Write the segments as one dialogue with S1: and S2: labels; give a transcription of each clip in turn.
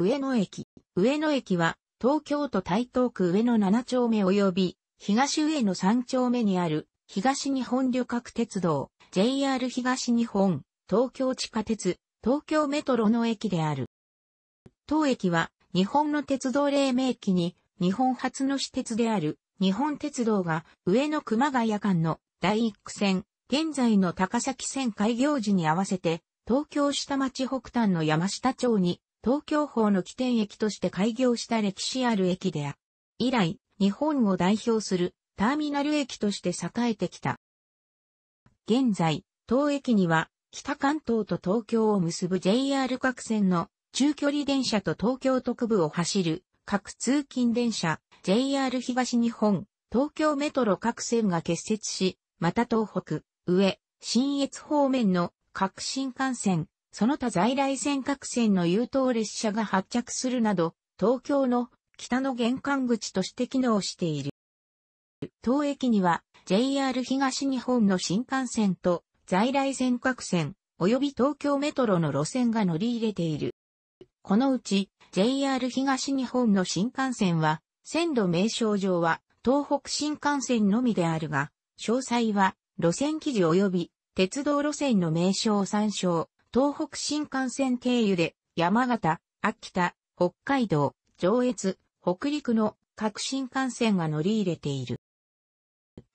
S1: 上野駅。上野駅は、東京都台東区上野7丁目及び、東上野3丁目にある、東日本旅客鉄道、JR 東日本、東京地下鉄、東京メトロの駅である。当駅は、日本の鉄道黎明期に、日本初の私鉄である、日本鉄道が、上野熊谷間の第一区線、現在の高崎線開業時に合わせて、東京下町北端の山下町に東京法の起点駅として開業した歴史ある駅であ。以来、日本を代表するターミナル駅として栄えてきた。現在、当駅には北関東と東京を結ぶ JR 各線の中距離電車と東京特部を走る各通勤電車 JR 東日本、東京メトロ各線が結節し、また東北、上、新越方面の各新幹線、その他在来線各線の優等列車が発着するなど、東京の北の玄関口として機能している。当駅には JR 東日本の新幹線と在来線各線、及び東京メトロの路線が乗り入れている。このうち JR 東日本の新幹線は、線路名称上は東北新幹線のみであるが、詳細は路線記事及び鉄道路線の名称を参照。東北新幹線経由で山形、秋田、北海道、上越、北陸の各新幹線が乗り入れている。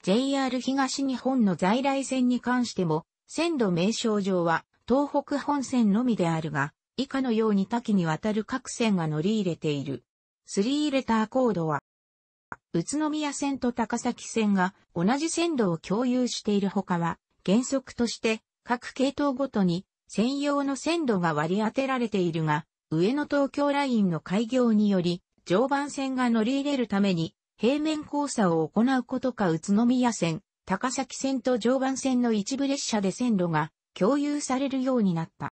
S1: JR 東日本の在来線に関しても、線路名称上は東北本線のみであるが、以下のように多岐にわたる各線が乗り入れている。スリーレターコードは、宇都宮線と高崎線が同じ線路を共有しているほかは、原則として各系統ごとに専用の線路が割り当てられているが、上野東京ラインの開業により、常磐線が乗り入れるために、平面交差を行うことか宇都宮線、高崎線と常磐線の一部列車で線路が共有されるようになった。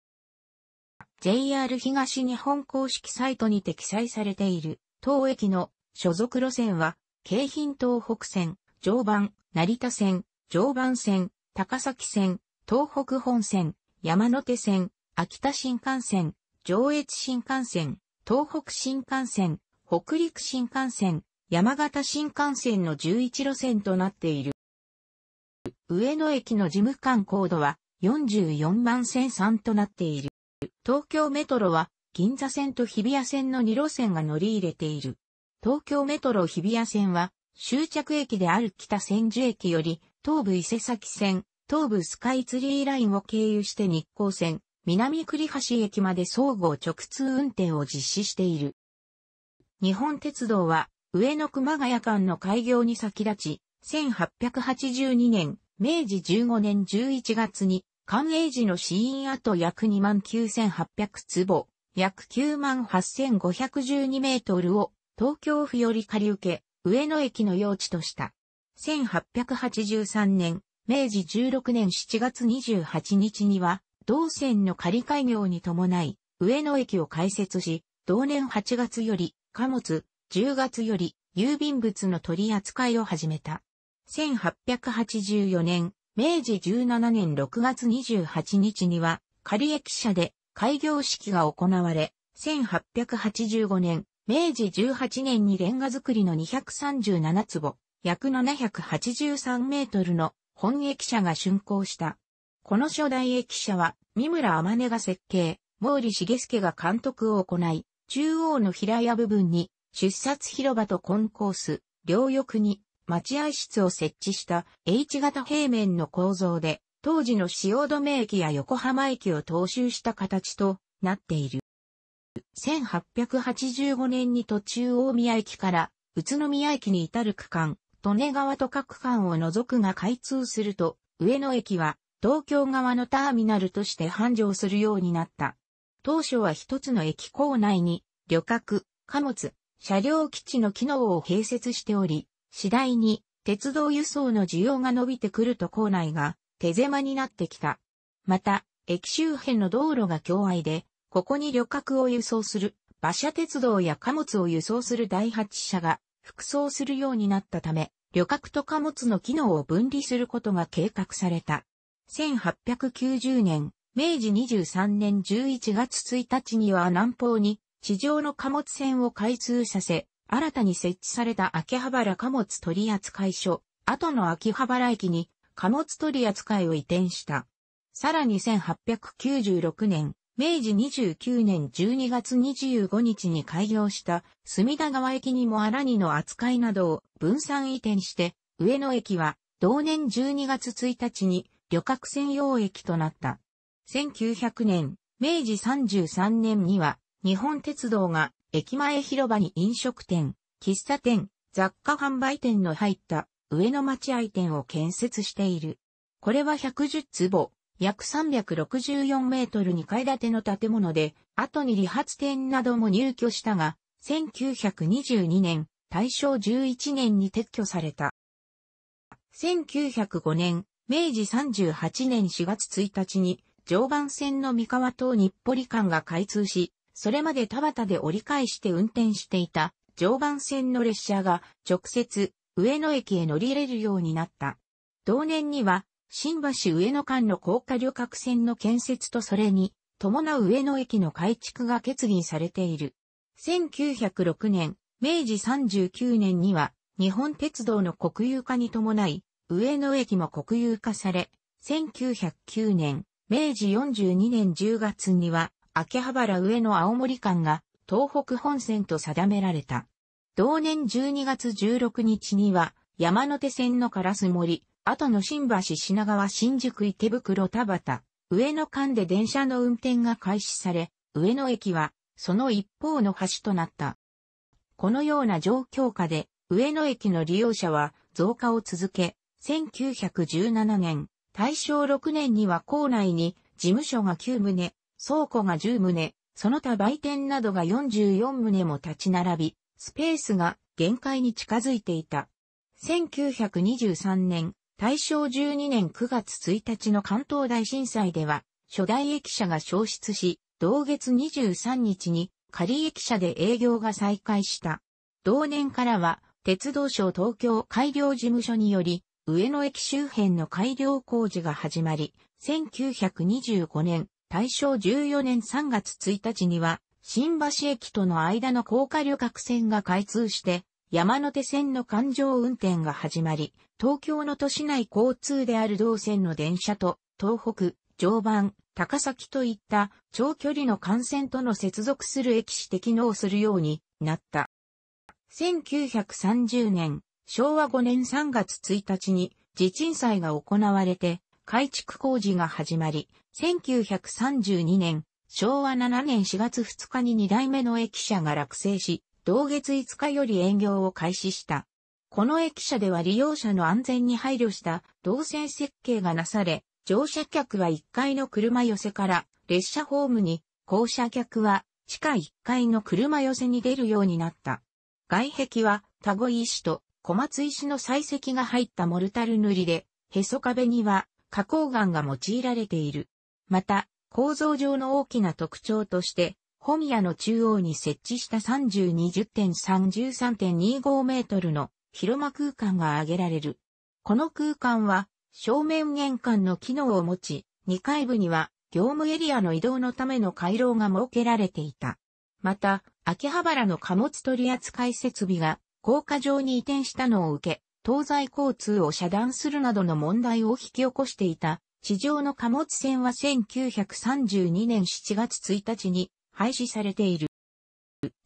S1: JR 東日本公式サイトにて記載されている、当駅の所属路線は、京浜東北線、常磐、成田線、常磐線、高崎線、東北本線、山手線、秋田新幹線、上越新幹線、東北新幹線、北陸新幹線、山形新幹線の11路線となっている。上野駅の事務官高度は44万0 3となっている。東京メトロは銀座線と日比谷線の2路線が乗り入れている。東京メトロ日比谷線は終着駅である北千住駅より東武伊勢崎線、東部スカイツリーラインを経由して日光線、南栗橋駅まで総合直通運転を実施している。日本鉄道は、上野熊谷間の開業に先立ち、1882年、明治15年11月に、関営時の死因跡約29,800坪、約98,512メートルを東京府より借り受け、上野駅の用地とした。1883年、明治16年7月28日には、同線の仮開業に伴い、上野駅を開設し、同年8月より、貨物、10月より、郵便物の取り扱いを始めた。1884年、明治17年6月28日には、仮駅舎で開業式が行われ、1885年、明治18年にレンガ造りの237坪、約783メートルの本駅舎が竣工した。この初代駅舎は、三村天音が設計、毛利茂介が監督を行い、中央の平屋部分に、出札広場とコンコース、両翼に、待合室を設置した H 型平面の構造で、当時の止め駅や横浜駅を踏襲した形となっている。1885年に途中大宮駅から宇都宮駅に至る区間、利根川と各間を除くが開通すると、上野駅は東京側のターミナルとして繁盛するようになった。当初は一つの駅構内に旅客、貨物、車両基地の機能を併設しており、次第に鉄道輸送の需要が伸びてくると構内が手狭になってきた。また、駅周辺の道路が狭隘で、ここに旅客を輸送する馬車鉄道や貨物を輸送する第8車が服装するようになったため、旅客と貨物の機能を分離することが計画された。1890年、明治23年11月1日には南方に地上の貨物船を開通させ、新たに設置された秋葉原貨物取扱所、後の秋葉原駅に貨物取扱を移転した。さらに1896年、明治29年12月25日に開業した隅田川駅にも荒荷の扱いなどを分散移転して、上野駅は同年12月1日に旅客専用駅となった。1900年、明治33年には日本鉄道が駅前広場に飲食店、喫茶店、雑貨販売店の入った上野待合店を建設している。これは110坪、約364メートル2階建ての建物で、後に理髪店なども入居したが、1922年、大正11年に撤去された。1905年、明治38年4月1日に、常磐線の三河島日暮里間が開通し、それまで田畑で折り返して運転していた常磐線の列車が直接上野駅へ乗り入れるようになった。同年には新橋上野間の高架旅客船の建設とそれに、伴う上野駅の改築が決議されている。1906年、明治39年には、日本鉄道の国有化に伴い、上野駅も国有化され、1909年、明治42年10月には、秋葉原上野青森間が東北本線と定められた。同年12月16日には、山手線のカラス森、後の新橋品川新宿池袋田端、上野間で電車の運転が開始され、上野駅はその一方の橋となった。このような状況下で、上野駅の利用者は増加を続け、1917年、大正6年には校内に事務所が9棟、倉庫が10棟、その他売店などが44棟も立ち並び、スペースが限界に近づいていた。1923年、大正12年9月1日の関東大震災では、初代駅舎が消失し、同月23日に仮駅舎で営業が再開した。同年からは、鉄道省東京改良事務所により、上野駅周辺の改良工事が始まり、1925年、大正14年3月1日には、新橋駅との間の高架旅客線が開通して、山手線の環状運転が始まり、東京の都市内交通である同線の電車と、東北、常磐、高崎といった長距離の幹線との接続する駅史的能するようになった。1930年、昭和5年3月1日に地震祭が行われて改築工事が始まり、1932年、昭和7年4月2日に2代目の駅舎が落成し、同月5日より営業を開始した。この駅舎では利用者の安全に配慮した動線設計がなされ、乗車客は1階の車寄せから列車ホームに、降車客は地下1階の車寄せに出るようになった。外壁は田子石と小松石の採石が入ったモルタル塗りで、へそ壁には花崗岩が用いられている。また、構造上の大きな特徴として、本屋の中央に設置した32.3 3 2 5メートルの広間空間が挙げられる。この空間は正面玄関の機能を持ち、2階部には業務エリアの移動のための回廊が設けられていた。また、秋葉原の貨物取扱設備が高架上に移転したのを受け、東西交通を遮断するなどの問題を引き起こしていた地上の貨物船は1932年7月1日に廃止されている。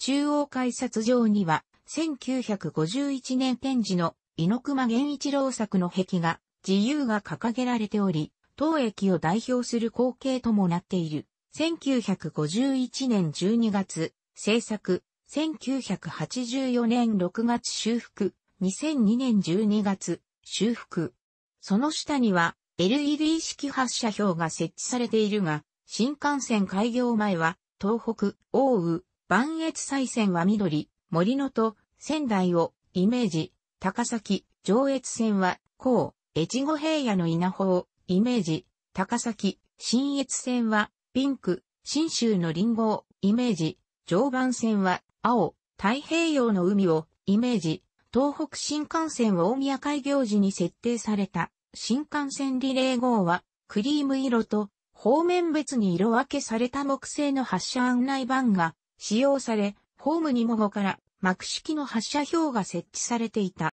S1: 中央改札場には1951年展示の猪熊源一郎作の壁画、自由が掲げられており、当駅を代表する光景ともなっている。1951年12月、制作、1984年6月修復、2002年12月、修復。その下には LED 式発射表が設置されているが、新幹線開業前は、東北、大雨、万越西線は緑、森野と仙台をイメージ、高崎、上越線は、甲、越後平野の稲穂をイメージ、高崎、新越線は、ピンク、新州の林檎をイメージ、常磐線は、青、太平洋の海をイメージ、東北新幹線を大宮開業時に設定された新幹線リレー号はクリーム色と方面別に色分けされた木製の発車案内板が使用され、ホームにも後から幕式の発射表が設置されていた。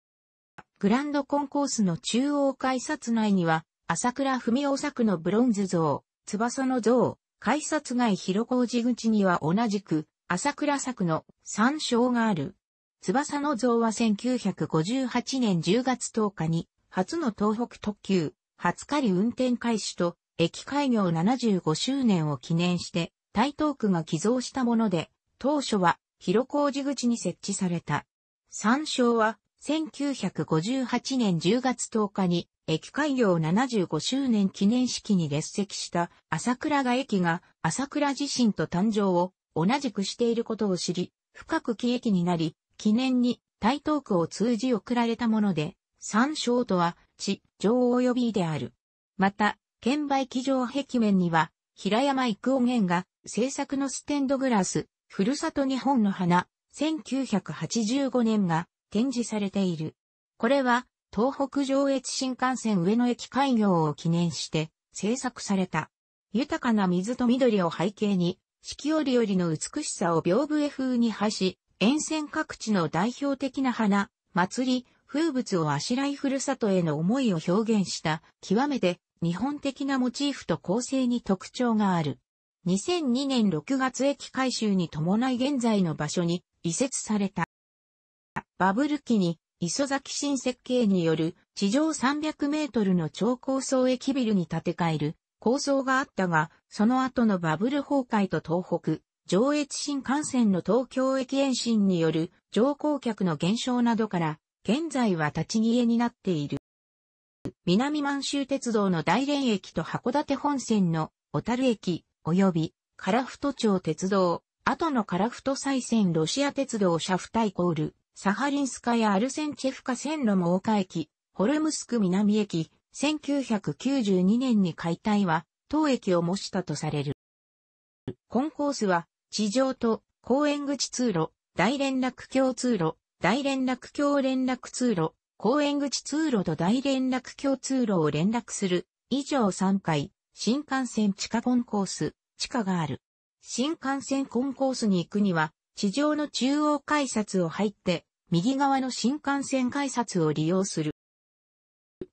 S1: グランドコンコースの中央改札内には、朝倉文夫作のブロンズ像、翼の像、改札外広小路口には同じく、朝倉作の参照がある。翼の像は1958年10月10日に、初の東北特急、初狩運転開始と、駅開業75周年を記念して、台東区が寄贈したもので、当初は広小路口に設置された。山椒は、1958年10月10日に、駅開業75周年記念式に列席した朝倉が駅が朝倉自身と誕生を同じくしていることを知り、深く喜駅になり、記念に台東区を通じ送られたもので、山椒とは、地、上及びである。また、券売機場壁面には、平山育夫源が制作のステンドグラス、ふるさと日本の花、1985年が展示されている。これは、東北上越新幹線上野駅開業を記念して制作された。豊かな水と緑を背景に、四季折々の美しさを屏風絵風に配し、沿線各地の代表的な花、祭り、風物をあしらいふるさとへの思いを表現した、極めて日本的なモチーフと構成に特徴がある。2002年6月駅改修に伴い現在の場所に移設された。バブル期に磯崎新設計による地上300メートルの超高層駅ビルに建て替える構想があったが、その後のバブル崩壊と東北、上越新幹線の東京駅延伸による乗降客の減少などから、現在は立ち消えになっている。南満州鉄道の大連駅と函館本線の小樽駅、及び、カラフト町鉄道、後のカラフト再線ロシア鉄道シャフタイコール、サハリンスカやアルセンチェフカ線路も岡駅、ホルムスク南駅、1992年に解体は、当駅を模したとされる。コンコースは、地上と公園口通路、大連絡橋通路、大連絡橋連絡通路、公園口通路と大連絡橋通路を連絡する、以上3回、新幹線地下コンコース、地下がある。新幹線コンコースに行くには、地上の中央改札を入って、右側の新幹線改札を利用する。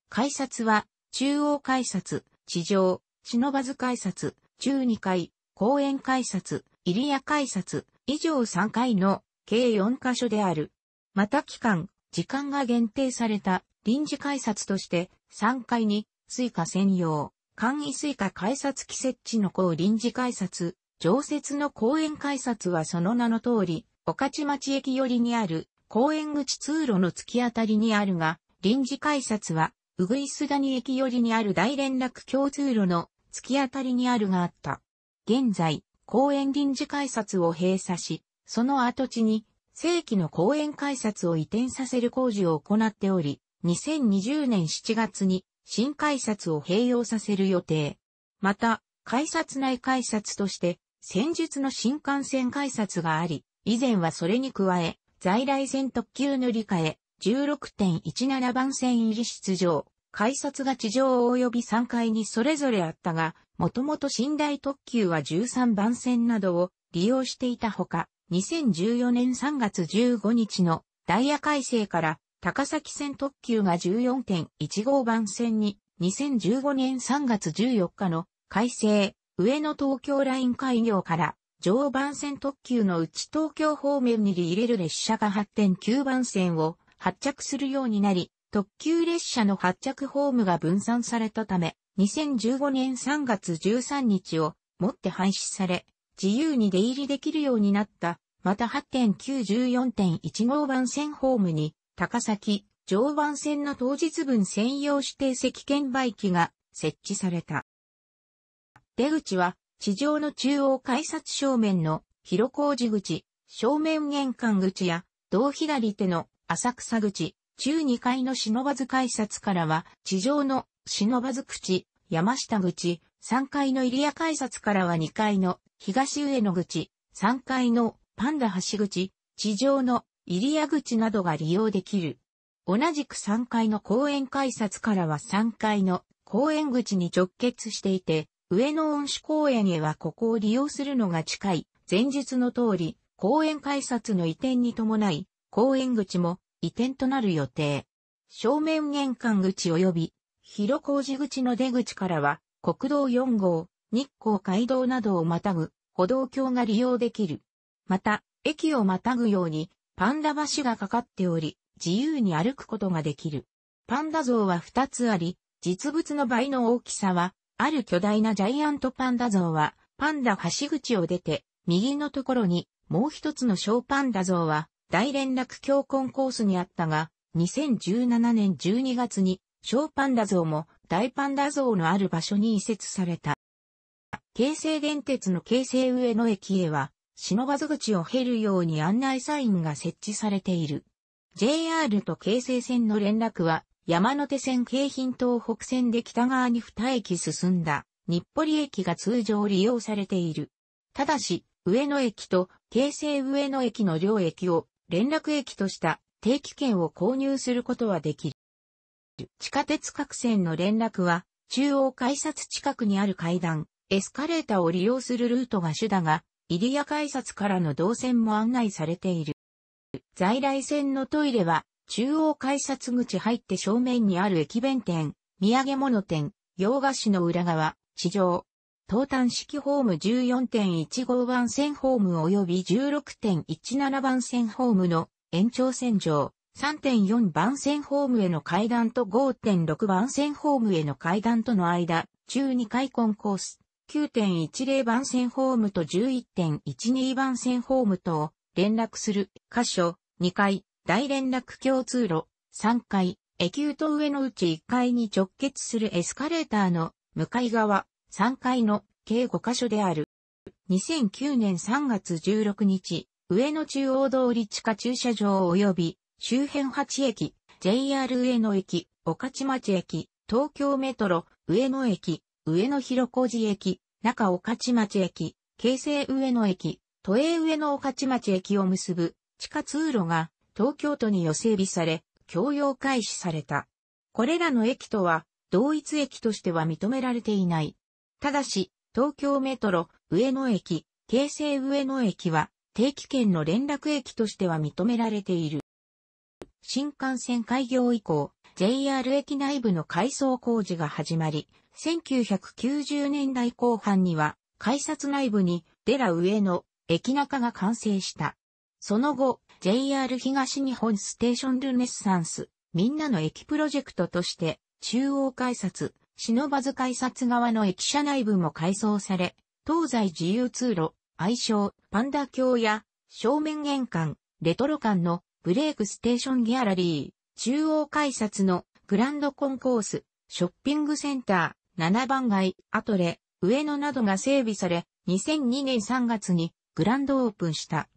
S1: 改札は、中央改札、地上、忍ばず改札、中2階、公園改札、入谷改札、以上3階の計4カ所である。また期間、時間が限定された臨時改札として3階に追加専用簡易水下改札機設置の後、臨時改札、常設の公園改札はその名の通り、御徒町駅寄りにある公園口通路の突き当たりにあるが、臨時改札は、うぐいす谷駅寄りにある大連絡橋通路の突き当たりにあるがあった。現在、公園臨時改札を閉鎖し、その跡地に正規の公園改札を移転させる工事を行っており、2020年7月に新改札を併用させる予定。また、改札内改札として、先日の新幹線改札があり、以前はそれに加え、在来線特急乗り換え、16.17番線入り出場、改札が地上及び3階にそれぞれあったが、もともと寝台特急は13番線などを利用していたほか、2014年3月15日のダイヤ改正から高崎線特急が14.1号番線に、2015年3月14日の改正、上野東京ライン開業から、常磐線特急の内東京方面に入れる列車が8.9番線を発着するようになり、特急列車の発着ホームが分散されたため、2015年3月13日をもって廃止され、自由に出入りできるようになった、また8.914.1号番線ホームに高崎、常磐線の当日分専用指定席券売機が設置された。出口は、地上の中央改札正面の広小路口、正面玄関口や、同左手の浅草口、中2階の忍ばず改札からは、地上の忍ばず口、山下口、3階の入谷改札からは2階の東上野口、3階のパンダ橋口、地上の入谷口などが利用できる。同じく3階の公園改札からは3階の公園口に直結していて、上野恩賜公園へはここを利用するのが近い。前述の通り、公園改札の移転に伴い、公園口も移転となる予定。正面玄関口及び、広小路口の出口からは、国道4号、日光街道などをまたぐ歩道橋が利用できる。また、駅をまたぐように、パンダ橋がかかっており、自由に歩くことができる。パンダ像は2つあり、実物の倍の大きさは、ある巨大なジャイアントパンダ像は、パンダ橋口を出て、右のところに、もう一つの小パンダ像は、大連絡教根コースにあったが、2017年12月に、小パンダ像も大パンダ像のある場所に移設された。京成電鉄の京成上野駅へは、忍ばず口を経るように案内サインが設置されている。JR と京成線の連絡は、山手線京浜東北線で北側に2駅進んだ、日暮里駅が通常利用されている。ただし、上野駅と京成上野駅の両駅を連絡駅とした定期券を購入することはできる。地下鉄各線の連絡は、中央改札近くにある階段、エスカレーターを利用するルートが主だが、イリア改札からの動線も案内されている。在来線のトイレは、中央改札口入って正面にある駅弁店、土産物店、洋菓子の裏側、地上。東端式ホーム14.15番線ホーム及び16.17番線ホームの延長線上、3.4番線ホームへの階段と5.6番線ホームへの階段との間、中2階コンコース。9.10番線ホームと11.12番線ホームとを連絡する箇所2階大連絡共通路3階駅湯と上のうち1階に直結するエスカレーターの向かい側3階の計5箇所である。2009年3月16日、上野中央通り地下駐車場及び周辺8駅、JR 上野駅、御徒町駅、東京メトロ、上野駅、上野広小路駅、中御徒町駅、京成上野駅、都営上野御徒町駅を結ぶ地下通路が東京都に予整備され、共用開始された。これらの駅とは、同一駅としては認められていない。ただし、東京メトロ、上野駅、京成上野駅は、定期券の連絡駅としては認められている。新幹線開業以降、JR 駅内部の改装工事が始まり、1990年代後半には、改札内部にデラ上野、駅中が完成した。その後、JR 東日本ステーションルネッサンス、みんなの駅プロジェクトとして、中央改札、忍ばず改札側の駅舎内部も改装され、東西自由通路、愛称、パンダ橋や、正面玄関、レトロ館のブレイクステーションギャラリー、中央改札のグランドコンコース、ショッピングセンター、7番街、アトレ、上野などが整備され、2002年3月にグランドオープンした。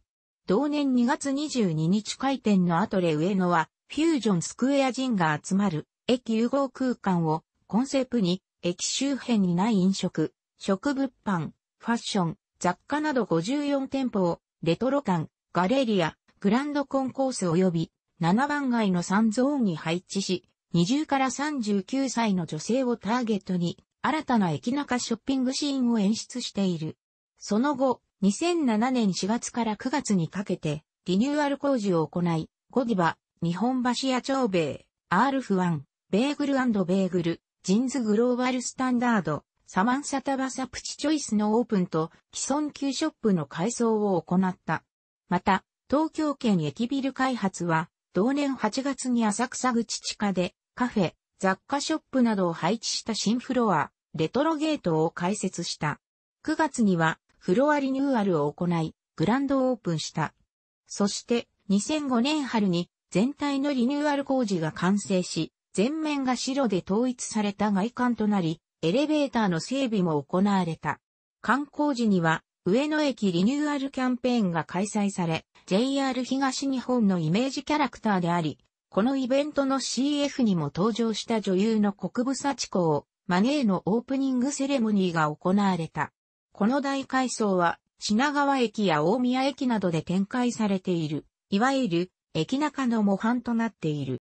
S1: 同年2月22日開店のアトレ上野は、フュージョンスクエア人が集まる、駅融合空間を、コンセプに、駅周辺にない飲食、食物販、ファッション、雑貨など54店舗を、レトロ館、ガレリア、グランドコンコース及び、7番街の3ゾーンに配置し、20から39歳の女性をターゲットに、新たな駅中ショッピングシーンを演出している。その後、2007年4月から9月にかけて、リニューアル工事を行い、ゴディバ、日本橋や長兵衛、アールフワン、ベーグルベーグル、ジンズグローバルスタンダード、サマンサタバサプチチョイスのオープンと既存旧ショップの改装を行った。また、東京圏駅ビル開発は、同年8月に浅草口地下でカフェ、雑貨ショップなどを配置した新フロア、レトロゲートを開設した。9月にはフロアリニューアルを行い、グランドオープンした。そして2005年春に全体のリニューアル工事が完成し、全面が白で統一された外観となり、エレベーターの整備も行われた。観光時には上野駅リニューアルキャンペーンが開催され、JR 東日本のイメージキャラクターであり、このイベントの CF にも登場した女優の国武幸子を、マネーのオープニングセレモニーが行われた。この大改装は、品川駅や大宮駅などで展開されている、いわゆる、駅中の模範となっている。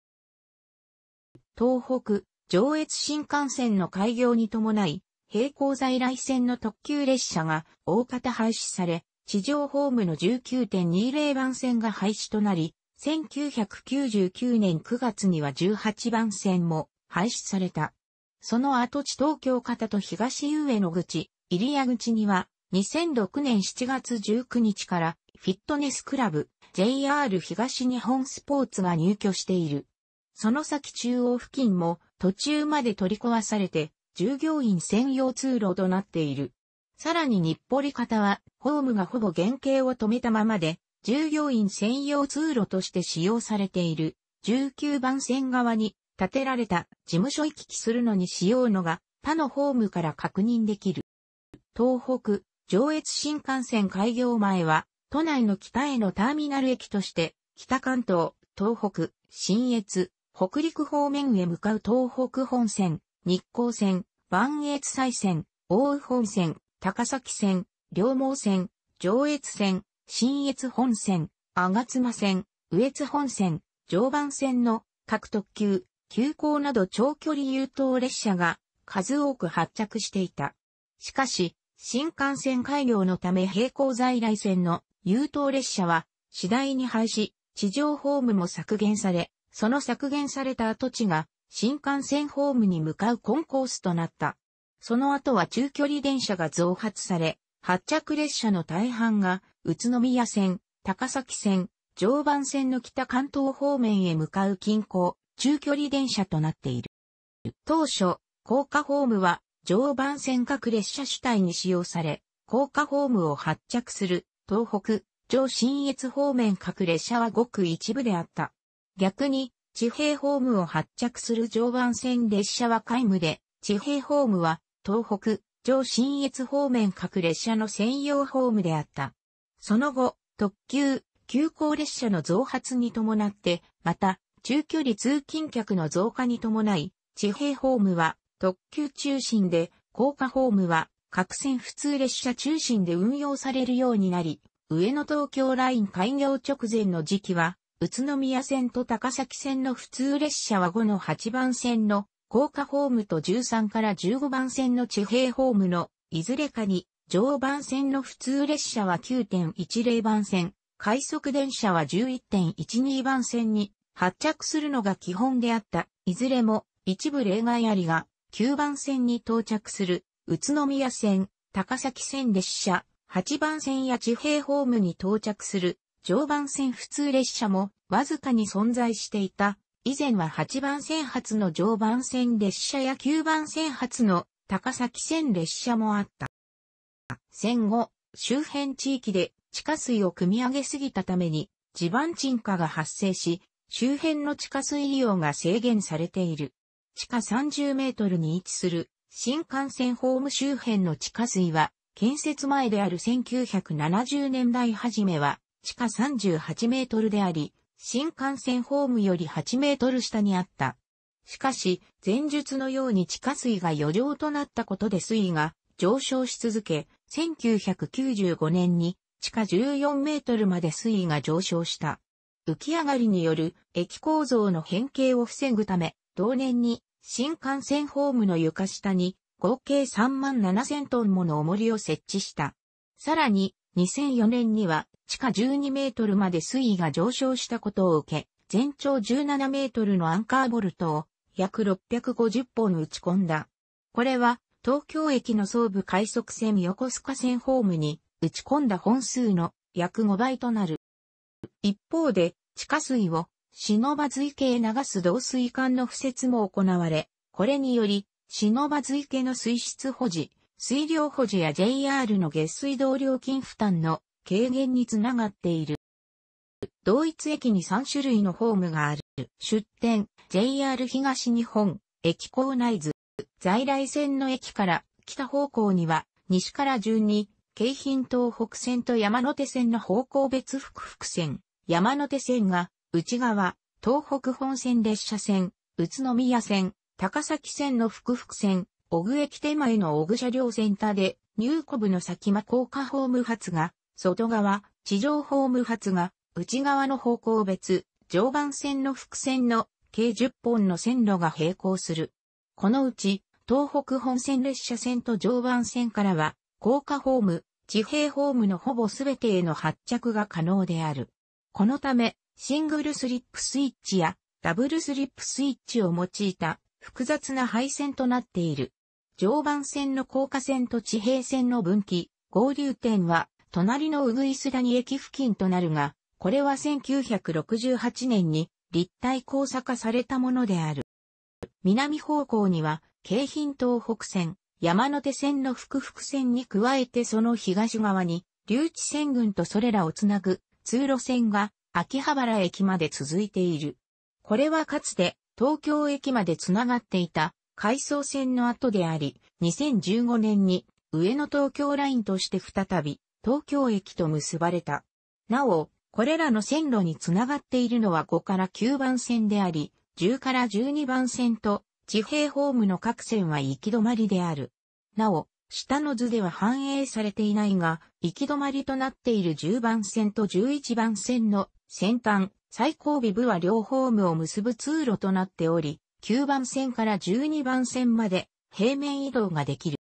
S1: 東北、上越新幹線の開業に伴い、並行在来線の特急列車が大方廃止され、地上ホームの19.20番線が廃止となり、1999年9月には18番線も廃止された。その跡地東京方と東上野口、入谷口には2006年7月19日からフィットネスクラブ JR 東日本スポーツが入居している。その先中央付近も途中まで取り壊されて従業員専用通路となっている。さらに日暮里方はホームがほぼ原型を止めたままで従業員専用通路として使用されている19番線側に建てられた事務所行き来するのに使用のが他のホームから確認できる。東北、上越新幹線開業前は都内の北へのターミナル駅として北関東、東北、新越、北陸方面へ向かう東北本線、日光線、万越西線、大宇本線、高崎線、両毛線、上越線、新越本線、吾妻線、羽越本線、常磐線の各特急、急行など長距離優等列車が数多く発着していた。しかし、新幹線改良のため並行在来線の優等列車は次第に廃止、地上ホームも削減され、その削減された跡地が新幹線ホームに向かうコンコースとなった。その後は中距離電車が増発され、発着列車の大半が宇都宮線、高崎線、常磐線の北関東方面へ向かう近郊、中距離電車となっている。当初、高架ホームは常磐線各列車主体に使用され、高架ホームを発着する東北、上新越方面各列車はごく一部であった。逆に、地平ホームを発着する常磐線列車は皆無で、地平ホームは東北、上新越方面各列車の専用ホームであった。その後、特急、急行列車の増発に伴って、また、中距離通勤客の増加に伴い、地平ホームは特急中心で、高架ホームは各線普通列車中心で運用されるようになり、上野東京ライン開業直前の時期は、宇都宮線と高崎線の普通列車は5の8番線の高架ホームと13から15番線の地平ホームのいずれかに常磐線の普通列車は9.10番線、快速電車は11.12番線に発着するのが基本であった。いずれも一部例外ありが9番線に到着する宇都宮線、高崎線列車、8番線や地平ホームに到着する常磐線普通列車もわずかに存在していた。以前は8番線発の常磐線列車や9番線発の高崎線列車もあった。戦後、周辺地域で地下水を汲み上げすぎたために地盤沈下が発生し、周辺の地下水利用が制限されている。地下30メートルに位置する新幹線ホーム周辺の地下水は、建設前である1970年代初めは地下38メートルであり、新幹線ホームより8メートル下にあった。しかし、前述のように地下水が余剰となったことで水位が上昇し続け、1995年に地下14メートルまで水位が上昇した。浮き上がりによる駅構造の変形を防ぐため、同年に新幹線ホームの床下に合計3万7000トンもの重りを設置した。さらに2004年には地下12メートルまで水位が上昇したことを受け、全長17メートルのアンカーボルトを約650本打ち込んだ。これは東京駅の総武快速線横須賀線ホームに打ち込んだ本数の約5倍となる。一方で、地下水を忍ばず池へ流す導水管の敷設も行われ、これにより、忍ばず池の水質保持、水量保持や JR の下水道料金負担の軽減につながっている。同一駅に3種類のホームがある。出店、JR 東日本、駅構内図、在来線の駅から北方向には西から順に京浜東北線と山手線の方向別複々線、山手線が内側、東北本線列車線、宇都宮線、高崎線の複々線、小具駅手前の小具車両センターで、入コ部の先間高架ホーム発が、外側、地上ホーム発が、内側の方向別、常磐線の複線の計10本の線路が並行する。このうち、東北本線列車線と常磐線からは、高架ホーム、地平ホームのほぼすべてへの発着が可能である。このため、シングルスリップスイッチやダブルスリップスイッチを用いた複雑な配線となっている。常磐線の高架線と地平線の分岐、合流点は隣のうぐいす谷駅付近となるが、これは1968年に立体交差化されたものである。南方向には京浜東北線、山手線の福々線に加えてその東側に、留置線群とそれらをつなぐ通路線が秋葉原駅まで続いている。これはかつて東京駅までつながっていた回送線の後であり、2015年に上野東京ラインとして再び東京駅と結ばれた。なお、これらの線路につながっているのは5から9番線であり、10から12番線と地平ホームの各線は行き止まりである。なお、下の図では反映されていないが、行き止まりとなっている10番線と11番線の先端、最後尾部は両ホームを結ぶ通路となっており、9番線から12番線まで平面移動ができる。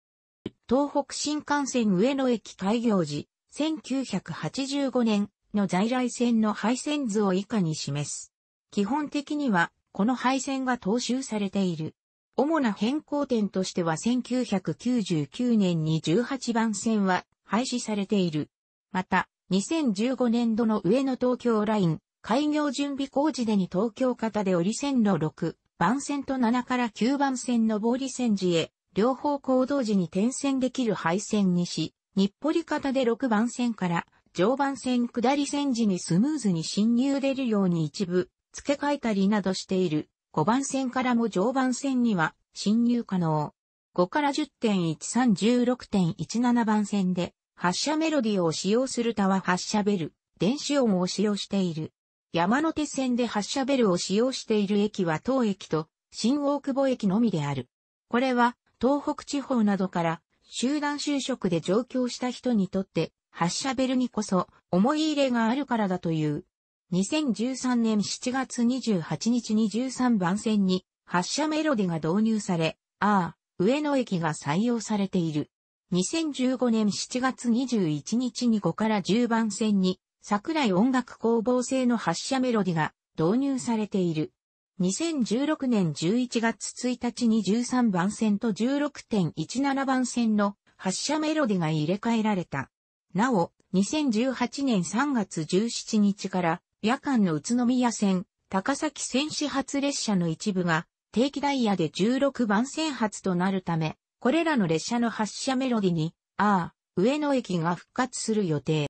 S1: 東北新幹線上野駅開業時、1985年の在来線の配線図を以下に示す。基本的にはこの配線が踏襲されている。主な変更点としては1999年に18番線は廃止されている。また、2015年度の上野東京ライン開業準備工事でに東京方で折り線路6番線と7から9番線の上り線時へ両方行動時に転線できる配線にし、日暮里方で6番線から常磐線下り線時にスムーズに進入出るように一部付け替えたりなどしている5番線からも常磐線には進入可能。5から10.1316.17番線で発車メロディを使用するタワ発車ベル、電子音を使用している。山手線で発車ベルを使用している駅は当駅と新大久保駅のみである。これは東北地方などから集団就職で上京した人にとって発車ベルにこそ思い入れがあるからだという2013年7月28日に13番線に発車メロディが導入され、ああ、上野駅が採用されている。2015年7月21日に5から10番線に桜井音楽工房製の発車メロディが導入されている。2016年11月1日に13番線と16.17番線の発車メロディが入れ替えられた。なお、2018年3月17日から夜間の宇都宮線、高崎線始発列車の一部が定期ダイヤで16番線発となるため、これらの列車の発車メロディに、ああ、上野駅が復活する予定。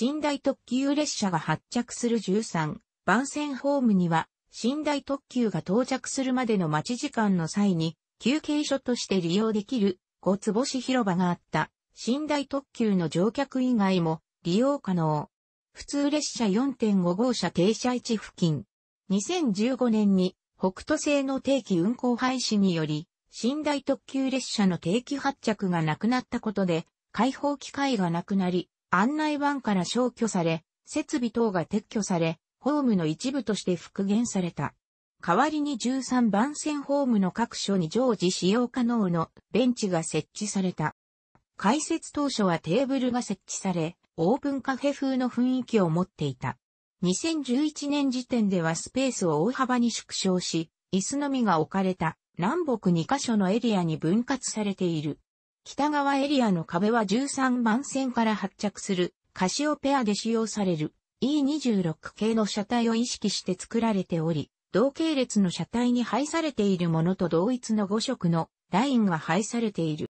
S1: 寝台特急列車が発着する13番線ホームには、寝台特急が到着するまでの待ち時間の際に、休憩所として利用できる5つ星広場があった、寝台特急の乗客以外も利用可能。普通列車4.5号車停車位置付近。2015年に北斗製の定期運行廃止により、寝台特急列車の定期発着がなくなったことで、開放機会がなくなり、案内板から消去され、設備等が撤去され、ホームの一部として復元された。代わりに13番線ホームの各所に常時使用可能のベンチが設置された。開設当初はテーブルが設置され、オープンカフェ風の雰囲気を持っていた。2011年時点ではスペースを大幅に縮小し、椅子のみが置かれた南北2カ所のエリアに分割されている。北側エリアの壁は13番線から発着するカシオペアで使用される E26 系の車体を意識して作られており、同系列の車体に配されているものと同一の5色のラインが配されている。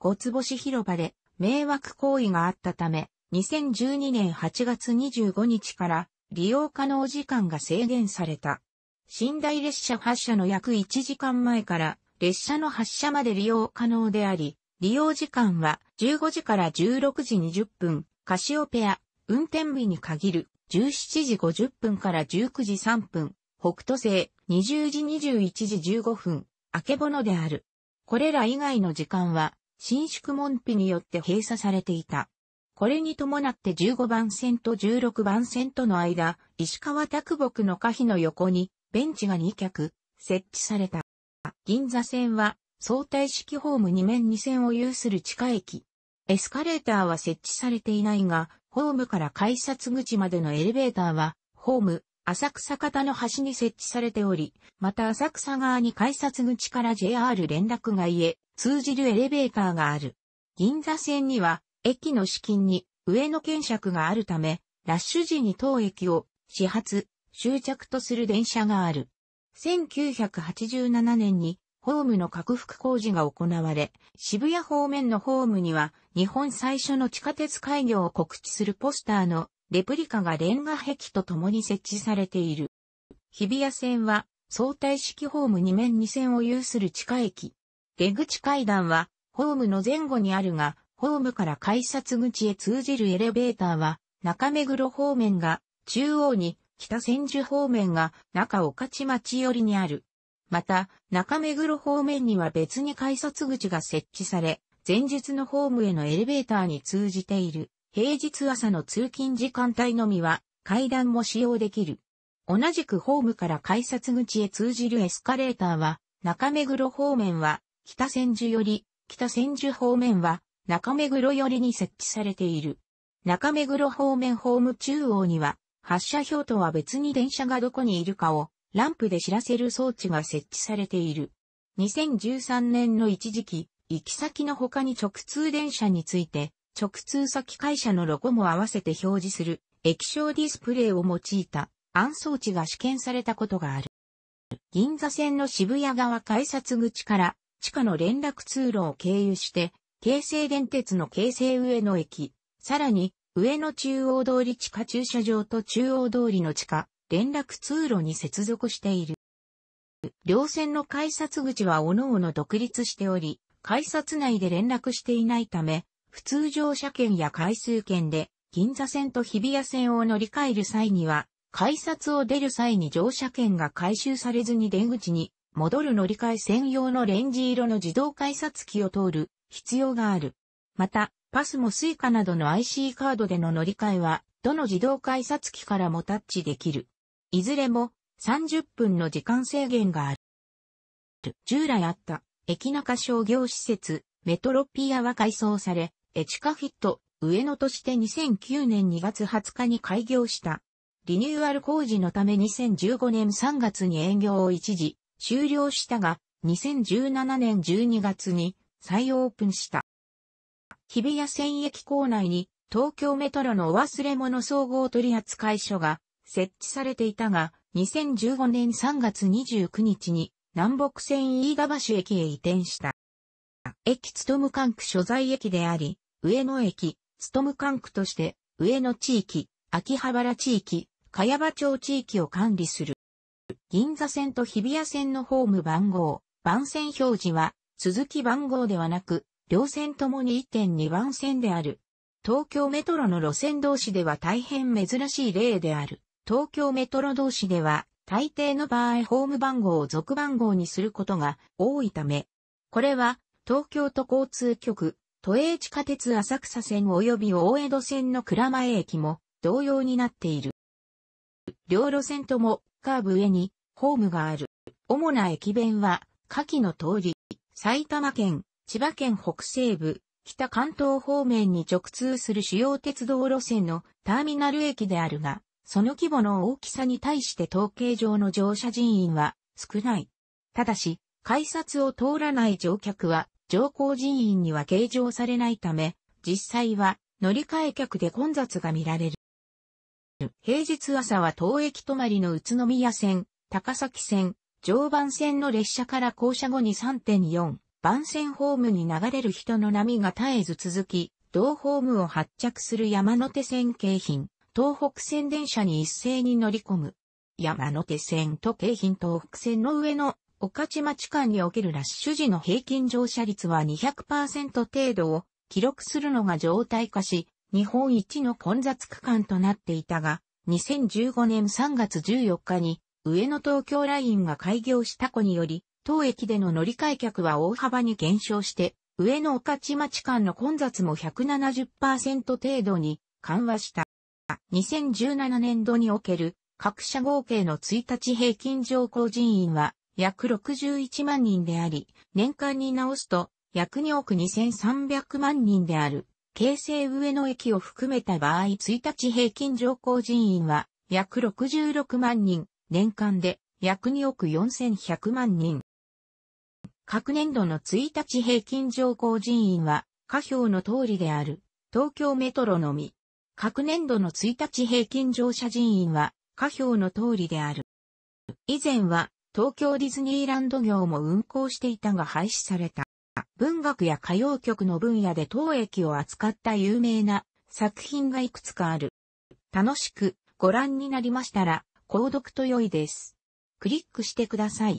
S1: 5つ星広場で迷惑行為があったため、2012年8月25日から利用可能時間が制限された。寝台列車発車の約1時間前から列車の発車まで利用可能であり、利用時間は15時から16時20分、カシオペア、運転日に限る17時50分から19時3分、北斗星20時21時15分、明けぼのである。これら以外の時間は伸縮門扉によって閉鎖されていた。これに伴って15番線と16番線との間、石川拓木の可否の横に、ベンチが2脚、設置された。銀座線は、相対式ホーム2面2線を有する地下駅。エスカレーターは設置されていないが、ホームから改札口までのエレベーターは、ホーム、浅草方の端に設置されており、また浅草側に改札口から JR 連絡街へ通じるエレベーターがある。銀座線には、駅の資金に上の検尺があるため、ラッシュ時に当駅を始発、終着とする電車がある。1987年にホームの拡幅工事が行われ、渋谷方面のホームには日本最初の地下鉄開業を告知するポスターのレプリカがレンガ壁と共に設置されている。日比谷線は相対式ホーム2面2線を有する地下駅。出口階段は、ホームの前後にあるが、ホームから改札口へ通じるエレベーターは、中目黒方面が中央に、北千住方面が中御徒町寄りにある。また、中目黒方面には別に改札口が設置され、前日のホームへのエレベーターに通じている。平日朝の通勤時間帯のみは階段も使用できる。同じくホームから改札口へ通じるエスカレーターは、中目黒方面は北千住より、北千住方面は、中目黒寄りに設置されている。中目黒方面ホーム中央には、発車表とは別に電車がどこにいるかを、ランプで知らせる装置が設置されている。2013年の一時期、行き先の他に直通電車について、直通先会社のロゴも合わせて表示する、液晶ディスプレイを用いた、暗装置が試験されたことがある。銀座線の渋谷側改札口から地下の連絡通路を経由して、京成電鉄の京成上野駅、さらに、上野中央通り地下駐車場と中央通りの地下、連絡通路に接続している。両線の改札口は各々独立しており、改札内で連絡していないため、普通乗車券や回数券で、銀座線と日比谷線を乗り換える際には、改札を出る際に乗車券が回収されずに出口に戻る乗り換え専用のレンジ色の自動改札機を通る必要がある。また、パスもスイカなどの IC カードでの乗り換えは、どの自動改札機からもタッチできる。いずれも30分の時間制限がある。従来あった駅中商業施設メトロピアは改装され、エチカフィット上野として2009年2月20日に開業した。リニューアル工事のため2015年3月に営業を一時終了したが、2017年12月に再オープンした。日比谷線駅構内に東京メトロのお忘れ物総合取扱所が設置されていたが、2015年3月29日に南北線飯田橋駅へ移転した。駅つとむ管区所在駅であり、上野駅、つとむ管区として、上野地域、秋葉原地域、茅場町地域を管理する。銀座線と日比谷線のホーム番号、番線表示は、続き番号ではなく、両線ともに1.2番線である。東京メトロの路線同士では大変珍しい例である。東京メトロ同士では、大抵の場合ホーム番号を続番号にすることが多いため、これは東京都交通局、都営地下鉄浅草線及び大江戸線の倉前駅も同様になっている。両路線ともカーブ上にホームがある。主な駅弁は、下記の通り、埼玉県、千葉県北西部、北関東方面に直通する主要鉄道路線のターミナル駅であるが、その規模の大きさに対して統計上の乗車人員は少ない。ただし、改札を通らない乗客は乗降人員には計上されないため、実際は乗り換え客で混雑が見られる。平日朝は当駅泊まりの宇都宮線、高崎線、常磐線の列車から降車後に3.4番線ホームに流れる人の波が絶えず続き、同ホームを発着する山手線京浜、東北線電車に一斉に乗り込む。山手線と京浜東北線の上の岡地町間におけるラッシュ時の平均乗車率は200%程度を記録するのが常態化し、日本一の混雑区間となっていたが、2015年3月14日に上野東京ラインが開業した子により、当駅での乗り換え客は大幅に減少して、上野岡地町間の混雑も170%程度に緩和した。2017年度における各社合計の1日平均乗降人員は約61万人であり、年間に直すと約2億2300万人である。京成上野駅を含めた場合1日平均乗降人員は約66万人、年間で約2億4100万人。各年度の1日平均乗降人員は、下表の通りである、東京メトロのみ。各年度の1日平均乗車人員は、下表の通りである。以前は、東京ディズニーランド業も運行していたが廃止された。文学や歌謡曲の分野で当駅を扱った有名な作品がいくつかある。楽しくご覧になりましたら、購読と良いです。クリックしてください。